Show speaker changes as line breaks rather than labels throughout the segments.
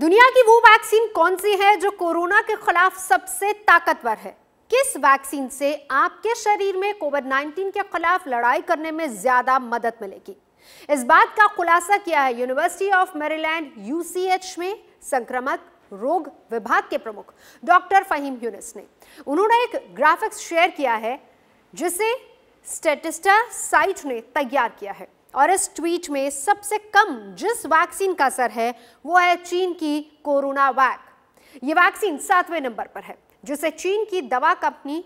दुनिया की वो वैक्सीन कौन सी है जो कोरोना के खिलाफ सबसे ताकतवर है किस वैक्सीन से आपके शरीर में कोविड 19 के खिलाफ लड़ाई करने में ज्यादा मदद मिलेगी इस बात का खुलासा किया है यूनिवर्सिटी ऑफ मेरीलैंड यूसीएच में संक्रमक रोग विभाग के प्रमुख डॉक्टर फहीम यूनिस ने उन्होंने एक ग्राफिक्स शेयर किया है जिसे स्टेटिस्टा साइट ने तैयार किया है और इस ट्वीट में सबसे कम जिस वैक्सीन का असर है वो है चीन की कोरोना वैक ये वैक्सीन सातवें नंबर पर है जिसे चीन की दवा कंपनी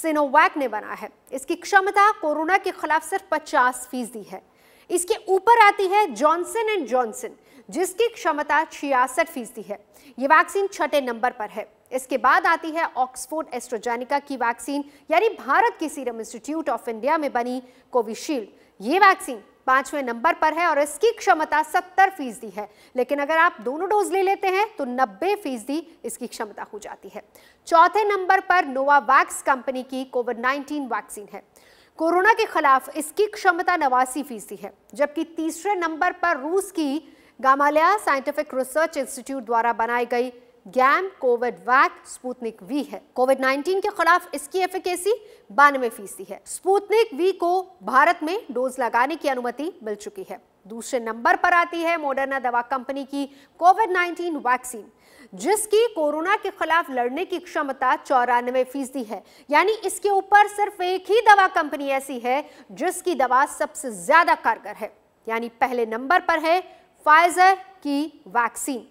सिनोवैक ने बना है इसकी क्षमता कोरोना के खिलाफ सिर्फ पचास फीसदी है इसके ऊपर आती है जॉनसन एंड जॉनसन जिसकी क्षमता छियासठ फीसदी है ये वैक्सीन छठे नंबर पर है इसके बाद आती है ऑक्सफोर्ड एस्ट्रोजेनिका की वैक्सीन यानी भारत के सीरम इंस्टीट्यूट ऑफ इंडिया में बनी कोविशील्ड ये वैक्सीन पांचवें नंबर पर है और इसकी क्षमता सत्तर फीसदी है लेकिन अगर आप दोनों डोज ले लेते हैं तो नब्बे फीसदी इसकी क्षमता हो जाती है चौथे नंबर पर नोवा वैक्स कंपनी की कोविड नाइन्टीन वैक्सीन है कोरोना के खिलाफ इसकी क्षमता नवासी फीसदी है जबकि तीसरे नंबर पर रूस की गामालिया साइंटिफिक रिसर्च इंस्टीट्यूट द्वारा बनाई गई Gam COVID Vac Sputnik V है कोविड 19 के खिलाफ इसकी एफिकेसी बानवे फीसदी है स्पूतनिक वी को भारत में डोज लगाने की अनुमति मिल चुकी है दूसरे नंबर पर आती है मोडर्ना दवा कंपनी की कोविड 19 वैक्सीन जिसकी कोरोना के खिलाफ लड़ने की क्षमता चौरानवे फीसदी है यानी इसके ऊपर सिर्फ एक ही दवा कंपनी ऐसी है जिसकी दवा सबसे ज्यादा कारगर है यानी पहले नंबर पर है फाइजर की वैक्सीन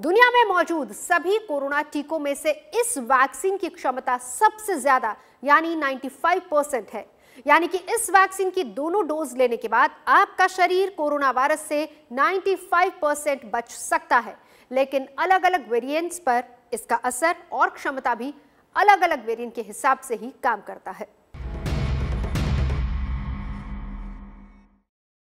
दुनिया में मौजूद सभी कोरोना टीकों में से इस वैक्सीन की क्षमता सबसे ज्यादा यानी 95 परसेंट है यानी कि इस वैक्सीन की दोनों डोज लेने के बाद आपका शरीर कोरोना वायरस से 95 परसेंट बच सकता है लेकिन अलग अलग वेरिएंट्स पर इसका असर और क्षमता भी अलग अलग वेरिएंट के हिसाब से ही काम करता है